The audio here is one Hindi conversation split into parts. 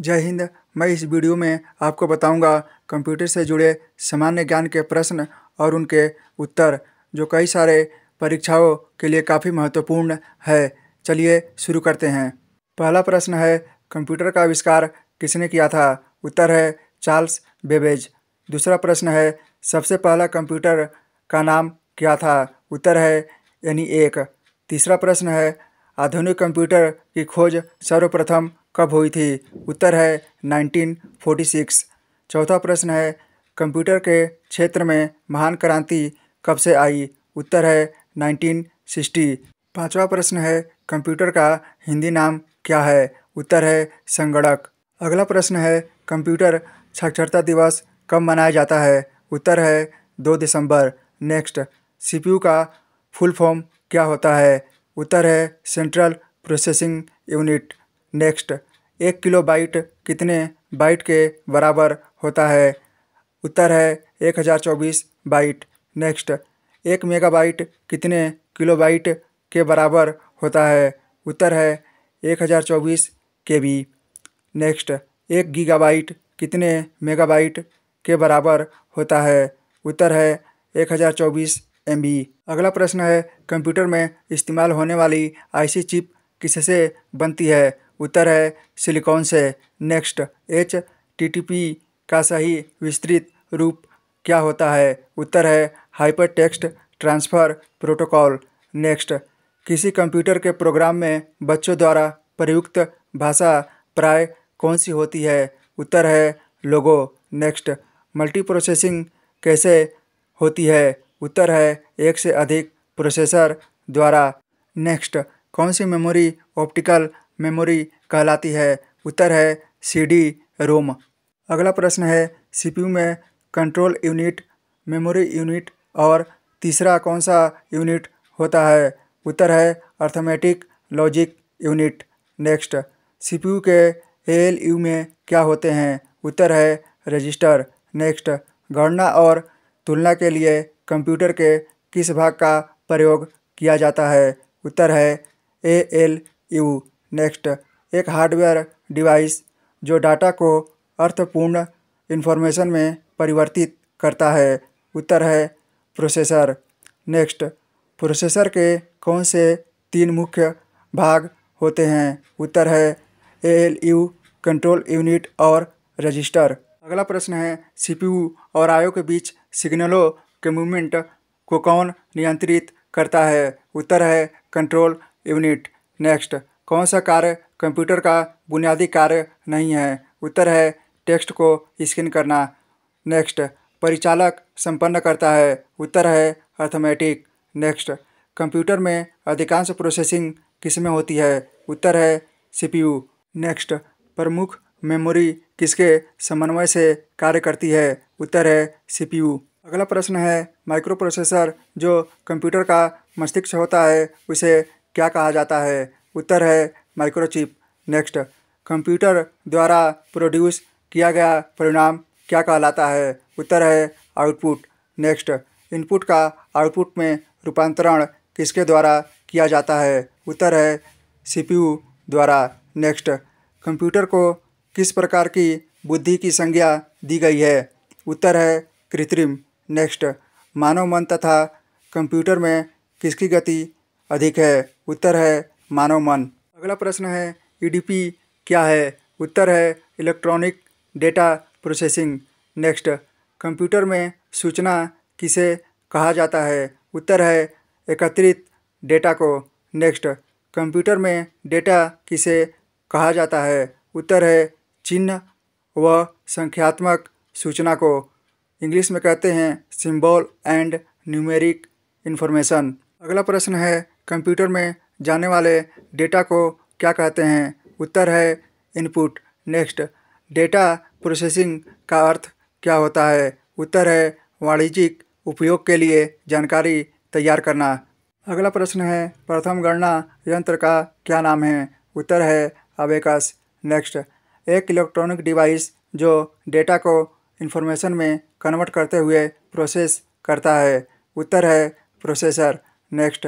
जय हिंद मैं इस वीडियो में आपको बताऊंगा कंप्यूटर से जुड़े सामान्य ज्ञान के प्रश्न और उनके उत्तर जो कई सारे परीक्षाओं के लिए काफ़ी महत्वपूर्ण है चलिए शुरू करते हैं पहला प्रश्न है कंप्यूटर का आविष्कार किसने किया था उत्तर है चार्ल्स बेबेज दूसरा प्रश्न है सबसे पहला कंप्यूटर का नाम क्या था उत्तर है यानी एक तीसरा प्रश्न है आधुनिक कंप्यूटर की खोज सर्वप्रथम कब हुई थी उत्तर है 1946 चौथा प्रश्न है कंप्यूटर के क्षेत्र में महान क्रांति कब से आई उत्तर है 1960 पांचवा प्रश्न है कंप्यूटर का हिंदी नाम क्या है उत्तर है संगणक अगला प्रश्न है कंप्यूटर साक्षरता दिवस कब मनाया जाता है उत्तर है दो दिसंबर नेक्स्ट सीपीयू का फुल फॉर्म क्या होता है उत्तर है सेंट्रल प्रोसेसिंग यूनिट नेक्स्ट एक किलो बाइट कितने बाइट के बराबर होता है उत्तर है एक हज़ार चौबीस बाइट नेक्स्ट एक मेगाबाइट कितने किलो बाइट के बराबर होता है उत्तर है एक हज़ार चौबीस के बी नेक्स्ट एक गीगाबाइट कितने मेगाबाइट के बराबर होता है उत्तर है एक हज़ार चौबीस एम बी अगला प्रश्न है कंप्यूटर में इस्तेमाल होने वाली आईसी चिप किससे बनती है उत्तर है सिलिकॉन से नेक्स्ट एच टी का सही विस्तृत रूप क्या होता है उत्तर है hypertext transfer protocol next किसी कंप्यूटर के प्रोग्राम में बच्चों द्वारा प्रयुक्त भाषा प्राय कौन सी होती है उत्तर है लोगो नेक्स्ट मल्टी प्रोसेसिंग कैसे होती है उत्तर है एक से अधिक प्रोसेसर द्वारा नेक्स्ट कौन सी मेमोरी ऑप्टिकल मेमोरी कहलाती है उत्तर है सी डी रोम अगला प्रश्न है सीपीयू में कंट्रोल यूनिट मेमोरी यूनिट और तीसरा कौन सा यूनिट होता है उत्तर है arithmetic logic unit next CPU के एएलयू में क्या होते हैं उत्तर है रजिस्टर नेक्स्ट गणना और तुलना के लिए कंप्यूटर के किस भाग का प्रयोग किया जाता है उत्तर है ए एल यू नेक्स्ट एक हार्डवेयर डिवाइस जो डाटा को अर्थपूर्ण इन्फॉर्मेशन में परिवर्तित करता है उत्तर है प्रोसेसर नेक्स्ट प्रोसेसर के कौन से तीन मुख्य भाग होते हैं उत्तर है A L U control unit और रजिस्टर अगला प्रश्न है सीपीयू और आयो के बीच सिग्नलों के मूवमेंट को कौन नियंत्रित करता है उत्तर है कंट्रोल यूनिट नेक्स्ट कौन सा कार्य कंप्यूटर का बुनियादी कार्य नहीं है उत्तर है टेक्स्ट को स्कैन करना नेक्स्ट परिचालक संपन्न करता है उत्तर है अर्थमेटिक नेक्स्ट कंप्यूटर में अधिकांश प्रोसेसिंग किसमें होती है उत्तर है सीपीयू नेक्स्ट प्रमुख मेमोरी किसके समन्वय से कार्य करती है उत्तर है सीपीयू अगला प्रश्न है माइक्रो प्रोसेसर जो कंप्यूटर का मस्तिष्क होता है उसे क्या कहा जाता है उत्तर है माइक्रोचिप नेक्स्ट कंप्यूटर द्वारा प्रोड्यूस किया गया परिणाम क्या कहलाता है उत्तर है आउटपुट नेक्स्ट इनपुट का आउटपुट में रूपांतरण किसके द्वारा किया जाता है उत्तर है सीपीयू द्वारा नेक्स्ट कंप्यूटर को किस प्रकार की बुद्धि की संज्ञा दी गई है उत्तर है कृत्रिम नेक्स्ट मानव मन तथा कंप्यूटर में किसकी गति अधिक है उत्तर है मानव मन अगला प्रश्न है ईडीपी e क्या है उत्तर है electronic data processing next computer में सूचना किसे कहा जाता है उत्तर है एकत्रित डेटा को नेक्स्ट कंप्यूटर में डेटा किसे कहा जाता है उत्तर है चिन्ह व संख्यात्मक सूचना को इंग्लिश में कहते हैं सिंबल एंड न्यूमेरिक इन्फॉर्मेशन अगला प्रश्न है कंप्यूटर में जाने वाले डेटा को क्या कहते हैं उत्तर है इनपुट नेक्स्ट डेटा प्रोसेसिंग का अर्थ क्या होता है उत्तर है वाणिज्यिक उपयोग के लिए जानकारी तैयार करना अगला प्रश्न है प्रथम गणना यंत्र का क्या नाम है उत्तर है अबेकस नेक्स्ट एक इलेक्ट्रॉनिक डिवाइस जो डेटा को इन्फॉर्मेशन में कन्वर्ट करते हुए प्रोसेस करता है उत्तर है प्रोसेसर नेक्स्ट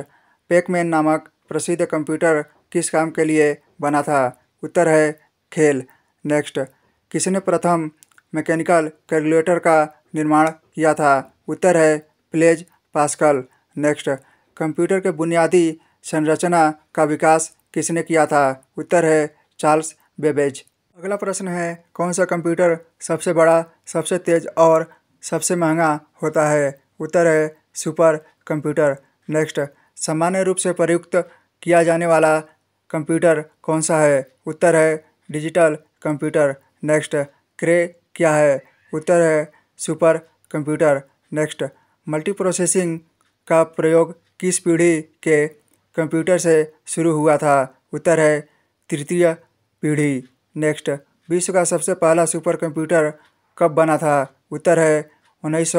पेकमैन नामक प्रसिद्ध कंप्यूटर किस काम के लिए बना था उत्तर है खेल नेक्स्ट किसने प्रथम मैकेनिकल कैलकुलेटर का निर्माण किया था उत्तर है प्लेज पास्कल नेक्स्ट कंप्यूटर के बुनियादी संरचना का विकास किसने किया था उत्तर है चार्ल्स बेबेज अगला प्रश्न है कौन सा कंप्यूटर सबसे बड़ा सबसे तेज और सबसे महंगा होता है उत्तर है सुपर कंप्यूटर नेक्स्ट सामान्य रूप से प्रयुक्त किया जाने वाला कंप्यूटर कौन सा है उत्तर है डिजिटल कंप्यूटर नेक्स्ट क्रे क्या है उत्तर है सुपर कंप्यूटर नेक्स्ट मल्टीप्रोसेसिंग का प्रयोग किस पीढ़ी के कंप्यूटर से शुरू हुआ था उत्तर है तृतीय पीढ़ी नेक्स्ट विश्व का सबसे पहला सुपर कंप्यूटर कब बना था उत्तर है उन्नीस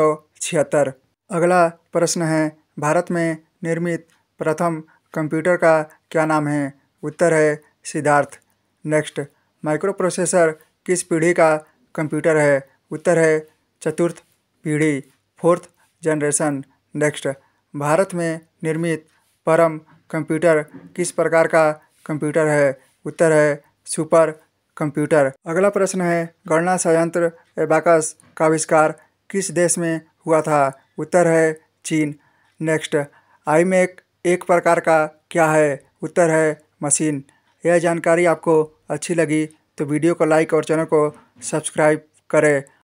अगला प्रश्न है भारत में निर्मित प्रथम कंप्यूटर का क्या नाम है उत्तर है सिद्धार्थ नेक्स्ट माइक्रोप्रोसेसर किस पीढ़ी का कंप्यूटर है उत्तर है चतुर्थ पीढ़ी फोर्थ जनरेशन नेक्स्ट भारत में निर्मित परम कंप्यूटर किस प्रकार का कंप्यूटर है उत्तर है सुपर कंप्यूटर अगला प्रश्न है गणना संयंत्र एबाकस का आविष्कार किस देश में हुआ था उत्तर है चीन नेक्स्ट आई में एक एक प्रकार का क्या है उत्तर है मशीन यह जानकारी आपको अच्छी लगी तो वीडियो को लाइक और चैनल को सब्सक्राइब करें